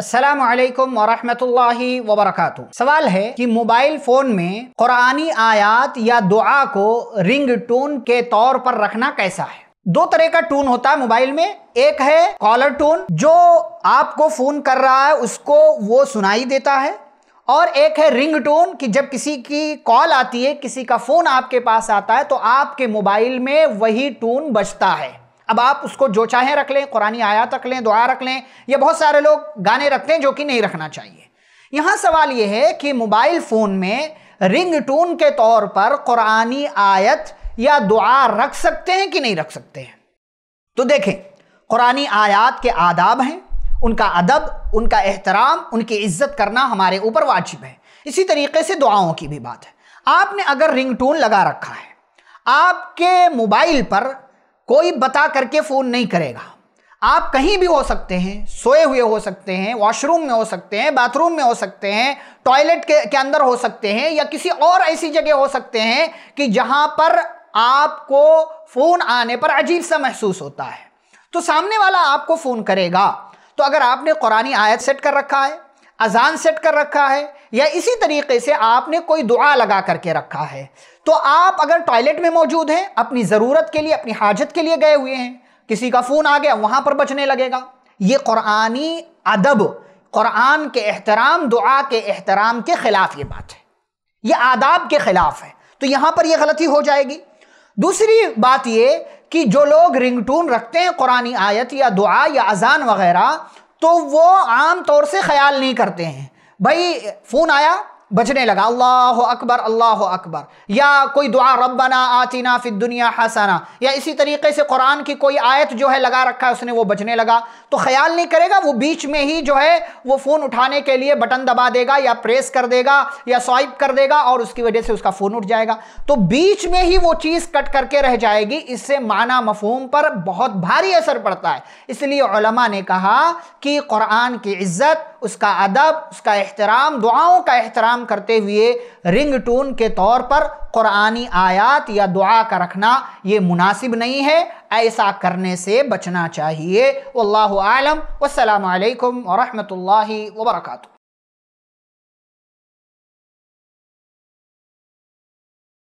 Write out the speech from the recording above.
असलकम वरहमतुल्लाहि वबरकatuh सवाल है कि मोबाइल फ़ोन में कुरानी आयात या दुआ को रिंग टोन के तौर पर रखना कैसा है दो तरह का टून होता है मोबाइल में एक है कॉलर टून जो आपको फ़ोन कर रहा है उसको वो सुनाई देता है और एक है रिंग टोन कि जब किसी की कॉल आती है किसी का फ़ोन आपके पास आता है तो आपके मोबाइल में वही टून बजता है अब आप उसको जो चाहें रख लें कुरानी आयात रख लें दुआ रख लें या बहुत सारे लोग गाने रखते हैं जो कि नहीं रखना चाहिए यहाँ सवाल ये है कि मोबाइल फ़ोन में रिंग टून के तौर पर कुरानी आयत या दुआ रख सकते हैं कि नहीं रख सकते हैं तो देखें कुरानी आयात के आदाब हैं उनका अदब उनका एहतराम उनकी इज्जत करना हमारे ऊपर वाजिब है इसी तरीके से दुआओं की भी बात है आपने अगर रिंग टून लगा रखा है आपके मोबाइल पर कोई बता करके फ़ोन नहीं करेगा आप कहीं भी हो सकते हैं सोए हुए हो सकते हैं वॉशरूम में हो सकते हैं बाथरूम में हो सकते हैं टॉयलेट के, के अंदर हो सकते हैं या किसी और ऐसी जगह हो सकते हैं कि जहां पर आपको फ़ोन आने पर अजीब सा महसूस होता है तो सामने वाला आपको फ़ोन करेगा तो अगर आपने कुरानी आयत सेट कर रखा है अजान सेट कर रखा है या इसी तरीके से आपने कोई दुआ लगा करके रखा है तो आप अगर टॉयलेट में मौजूद हैं अपनी ज़रूरत के लिए अपनी हाजत के लिए गए हुए हैं किसी का फ़ोन आ गया वहाँ पर बचने लगेगा ये क़ुरानी अदब क़ुरान के एहतराम दुआ के एहतराम के ख़िलाफ़ ये बात है ये आदाब के ख़िलाफ़ है तो यहाँ पर यह गलती हो जाएगी दूसरी बात ये कि जो लोग रिंगटून रखते हैं कुरानी आयत या दुआ या अजान वगैरह तो वो आम तौर से ख्याल नहीं करते हैं भाई फ़ोन आया बचने लगा अल्लाह अकबर अल्लाह अकबर या कोई दुआ रब्बना आतिना फिद दुनिया हसना या इसी तरीके से कुरान की कोई आयत जो है लगा रखा है उसने वो बचने लगा तो ख्याल नहीं करेगा वो बीच में ही जो है वो फ़ोन उठाने के लिए बटन दबा देगा या प्रेस कर देगा या स्वाइप कर देगा और उसकी वजह से उसका फ़ोन उठ जाएगा तो बीच में ही वो चीज़ कट करके रह जाएगी इससे माना मफहूम पर बहुत भारी असर पड़ता है इसलिए ने कहा कि कुरान की इज़्ज़त उसका अदब उसका एहतराम दुआओं का एहतराम करते हुए रिंग टोन के तौर पर क़ुरानी आयात या दुआ का रखना ये मुनासिब नहीं है ऐसा करने से बचना चाहिए अल्लाह आलम वालकम वरहमल वर्का